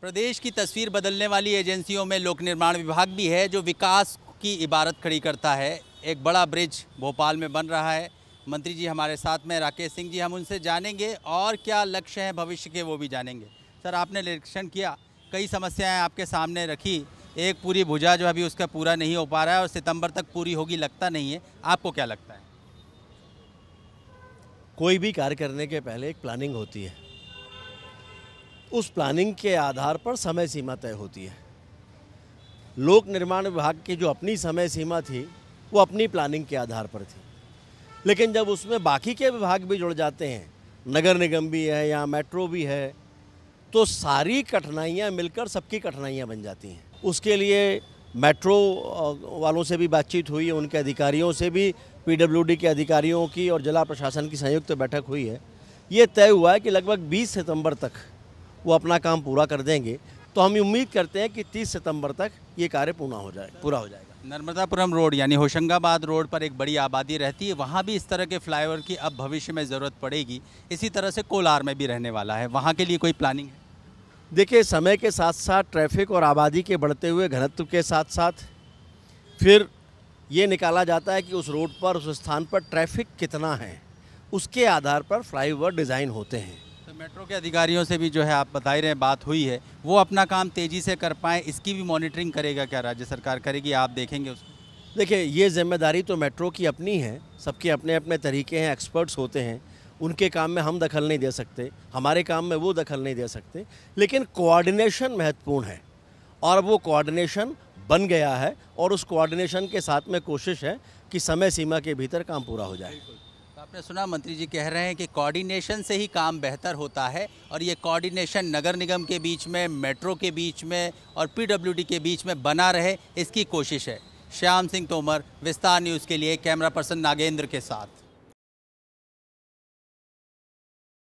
प्रदेश की तस्वीर बदलने वाली एजेंसियों में लोक निर्माण विभाग भी है जो विकास की इबारत खड़ी करता है एक बड़ा ब्रिज भोपाल में बन रहा है मंत्री जी हमारे साथ में राकेश सिंह जी हम उनसे जानेंगे और क्या लक्ष्य हैं भविष्य के वो भी जानेंगे सर आपने निरीक्षण किया कई समस्याएं आपके सामने रखी एक पूरी भुजा जो अभी उसका पूरा नहीं हो पा रहा है और सितंबर तक पूरी होगी लगता नहीं है आपको क्या लगता है कोई भी कार्य करने के पहले एक प्लानिंग होती है उस प्लानिंग के आधार पर समय सीमा तय होती है लोक निर्माण विभाग की जो अपनी समय सीमा थी वो अपनी प्लानिंग के आधार पर थी लेकिन जब उसमें बाकी के विभाग भी जुड़ जाते हैं नगर निगम भी है या मेट्रो भी है तो सारी कठिनाइयाँ मिलकर सबकी कठिनाइयाँ बन जाती हैं उसके लिए मेट्रो वालों से भी बातचीत हुई उनके अधिकारियों से भी पीडब्ल्यूडी के अधिकारियों की और जिला प्रशासन की संयुक्त बैठक हुई है ये तय हुआ है कि लगभग 20 सितंबर तक वो अपना काम पूरा कर देंगे तो हम उम्मीद करते हैं कि 30 सितंबर तक ये कार्य पूरा हो जाए पूरा हो जाएगा नर्मदापुरम रोड यानी होशंगाबाद रोड पर एक बड़ी आबादी रहती है वहाँ भी इस तरह के फ्लाईओवर की अब भविष्य में ज़रूरत पड़ेगी इसी तरह से कोलार में भी रहने वाला है वहाँ के लिए कोई प्लानिंग है देखिए समय के साथ साथ ट्रैफिक और आबादी के बढ़ते हुए घनत्व के साथ साथ फिर ये निकाला जाता है कि उस रोड पर उस स्थान पर ट्रैफिक कितना है उसके आधार पर फ्लाईओवर डिज़ाइन होते हैं मेट्रो के अधिकारियों से भी जो है आप बता ही रहे हैं बात हुई है वो अपना काम तेज़ी से कर पाएँ इसकी भी मॉनिटरिंग करेगा क्या राज्य सरकार करेगी आप देखेंगे उसको देखिए ये जिम्मेदारी तो मेट्रो की अपनी है सबके अपने अपने तरीके हैं एक्सपर्ट्स होते हैं उनके काम में हम दखल नहीं दे सकते हमारे काम में वो दखल नहीं दे सकते लेकिन कोऑर्डिनेशन महत्वपूर्ण है और वो कोऑर्डिनेशन बन गया है और उस कोऑर्डिनेशन के साथ में कोशिश है कि समय सीमा के भीतर काम पूरा हो जाए आपने सुना मंत्री जी कह रहे हैं कि कोऑर्डिनेशन से ही काम बेहतर होता है और ये कोऑर्डिनेशन नगर निगम के बीच में मेट्रो के बीच में और पीडब्ल्यूडी के बीच में बना रहे इसकी कोशिश है श्याम सिंह तोमर विस्तार न्यूज़ के लिए कैमरा पर्सन नागेंद्र के साथ